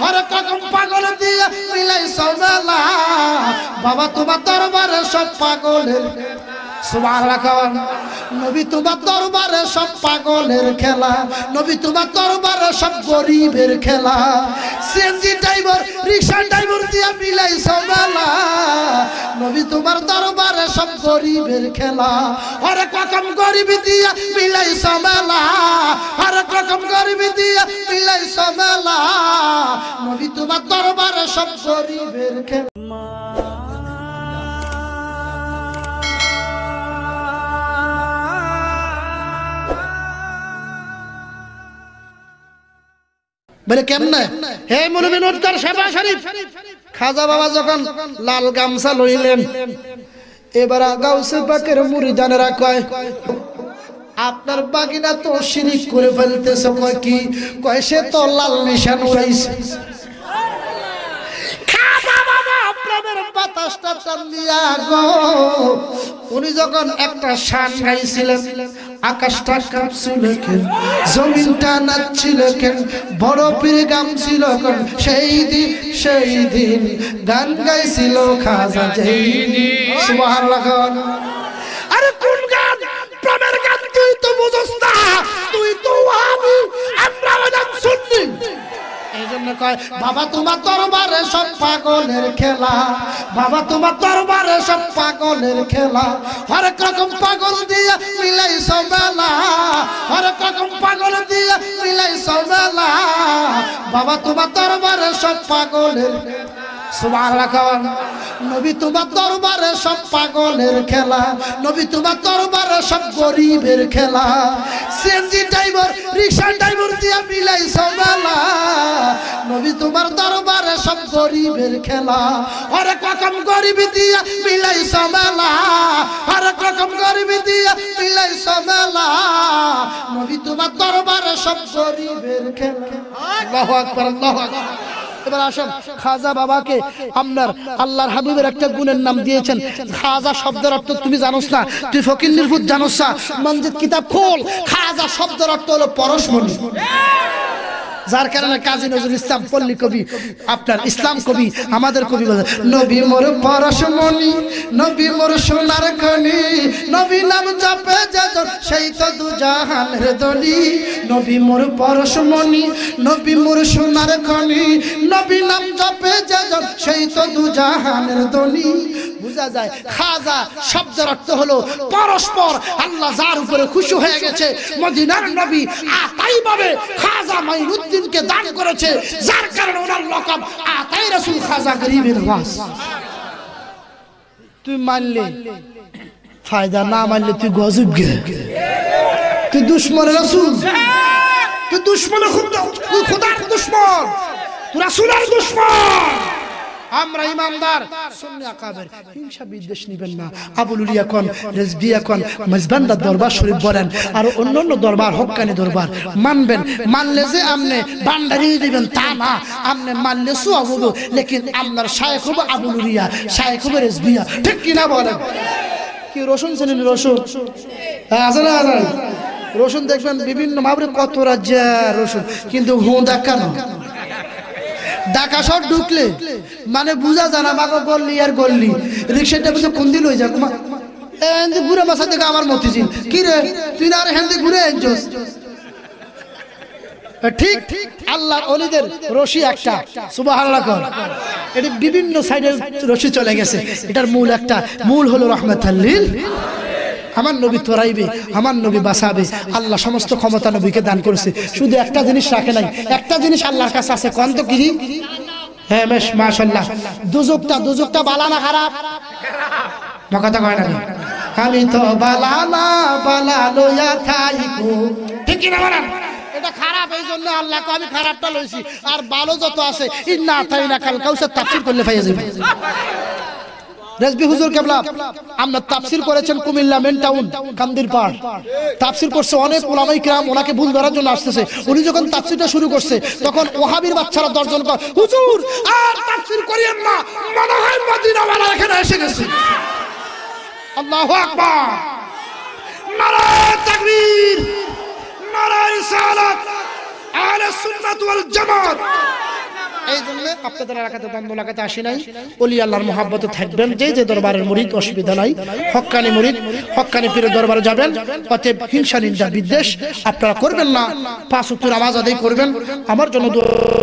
হরকম পাগল দিয়ে মিলাইছ মেলা বাবা তোমার দরবারে সব পাগলের সুমার রাখুন নবী তোমার দরবারে সব পাগলের খেলা নবী তোমার দরবারে সব গরিবের খেলা সিএনজি ড্রাইভার রিক্সা ড্রাইভার দিয়া মিলাই সবেলা নবী তোমার দরবারে সব গরিবের খেলা হরেক রকম গরিব দিয়া মিলাই সবেলা হরেক রকম গরিব দিয়া মিলাই সবেলা আল্লাহ দরবারে সব খাজা বাবা যখন লাল গামছা কয় আপনার বাগিনা তো শিরিক করে ফেলতেছে কয় কি কয় সে তো লাল নিশান উড়াইছে বাতাসটা টানিয়া গো উনি যখন একটা শান গাইছিলেন আকাশটা কাঁপছিল কেন জমিনটা নাচছিল কেন বড় পীর কেন সেই দিন সেই দিন গান গাইছিল খাজা সুবহানাল্লাহ আরে কোন গান প্রেমের গান তুই তো বুঝছ এই জন্য কয় বাবা তোমার দরবারে সব পাগলের খেলা বাবা তোমার দরবারে সব পাগলের খেলা হরেক রকম পাগল দিয়ে মিলাই সবেলা হরেক রকম পাগল দিয়ে মিলাই সবেলা বাবা তোমার দরবারে সব পাগলের সুবাহ রাখান নবী তোমার দরবারে সব পাগলের খেলা নবী তোমার দরবারে সব গরিবের খেলা সিএনজি ড্রাইভার রিক্সা ড্রাইভার দিয়ে মিলাই সবেলা তোমার দরবারে সব গরিবের খেলা আরে কখন গরিবি দিয়া মিলাই সমেলা আরে রকম গরিবি দিয়া মিলাই সমেলা নবী তোমার দরবারে সব গরিবের খেলা আল্লাহু আকবার আল্লাহু আকবার খাজা বাবাকে হাবিবের একটা নাম দিয়েছেন খাজা শব্দের অর্থ তুমি না তুই খোল খাজা শব্দের অর্থ হলো পরশমণি যার কারণে কাজী নজরুল ইসলাম পল্লী কবি আপনার ইসলাম কবি আমাদের কবি নবী মোর পরশমণি নবী মোর সোনার খনি নবী নাম জপে যত সেই তো দুজাহানের দলি নবী মোর পরশমণি নবী মোর সোনার খনি নবী নাম জপে যত সেই তো দুজাহানের দলি বুঝা যায় খাজা শব্দের অর্থ হলো পরস্পর আল্লাহ যার উপরে খুশি হয়ে গেছে মদিনার নবী আ তাই ভাবে খা মাইনুদ্দিনকে দান করেছে যার কারণে ওনার লকব আতাই রাসূল খাজা গরিবের ওয়াস তুই মানলে ফায়দা না মানলে তুই গজব গে তুই দুশ্মন রাসূল তুই দুশ্মন খুদ খুদার দুশ্মন তুই রাসূলের দুশ্মন আমরা ইমানদার সুন্নি আকাবের হিংসা বিদ্বেষ নিবেন না আবুল উলিয়া কন রেজবিয়া কন মজবান্দার দরবার শরীফ বলেন আর অন্য অন্য দরবার হকানি দরবার মানবেন মানলে যে আপনি বান্ডারি দিবেন তা না আপনি মানলে সু আবুল লেকিন আপনার শায়েখ হবে আবুল উলিয়া শায়েখ হবে রেজবিয়া ঠিক কিনা বলেন কি রসুন ছিলেন রসুন হ্যাঁ আছে না রসুন দেখবেন বিভিন্ন মাবরে কত রাজ্যের রসুন কিন্তু হুঁদা কেন ডাকাশর ঢুকলে মানে বুঝা জানা মাগো বললি আর গল্লি রিক্সাটা বুঝে কোন দিন হয়ে যাক ঘুরে মাসা থেকে আমার মতিঝিল কি রে তুই আর হেন্দে ঘুরে এনজোস ঠিক আল্লাহ অলিদের রশি একটা কর এটি বিভিন্ন সাইডের রশি চলে গেছে এটার মূল একটা মূল হলো রহমত আমার নবী তোরাইবে আমার নবী বাঁচাবে আল্লাহ সমস্ত ক্ষমতা নবীকে দান করেছে শুধু একটা জিনিস রাখে নাই একটা জিনিস আল্লাহর কাছে আছে কন তো কি হ্যাঁ বেশ মাশাল্লাহ দুজুকটা দুজুকটা বালা না খারাপ কয় না আমি তো বালা না বালা লইয়া থাইকো ঠিক কি না এটা খারাপ এই জন্য আল্লাহ আমি খারাপটা লইছি আর ভালো যত আছে ইন্না তাই না কাল কাউসার তাফসীর করলে পাইয়া যাবে রেজবি হুজুর কেবলা আমরা তাপসির করেছেন কুমিল্লা মেন টাউন কান্দির পাড় করছে অনেক ওলামাই কিরাম ওনাকে ভুল ধরার জন্য আসতেছে উনি যখন তাফসিরটা শুরু করছে তখন ওহাবির বাচ্চারা দর্শন কর হুজুর আর তাফসির করিয়েন না মনে হয় এখানে এসে গেছে আল্লাহু আকবার তাকবীর আহলে সুন্নাত ওয়াল জামাত এই জন্য আপনাদের এলাকাতে দ্বন্দ্ব লাগাতে আসি নাই অলি আল্লাহর মহাব্বত থাকবেন যে যে দরবারের মুরিদ অসুবিধা নাই হক্কানি মুরিদ হক্কানি পীরের দরবারে যাবেন অতএব হিংসা নিন্দা বিদ্বেষ আপনারা করবেন না পাঁচ উত্তর আওয়াজ আদায় করবেন আমার জন্য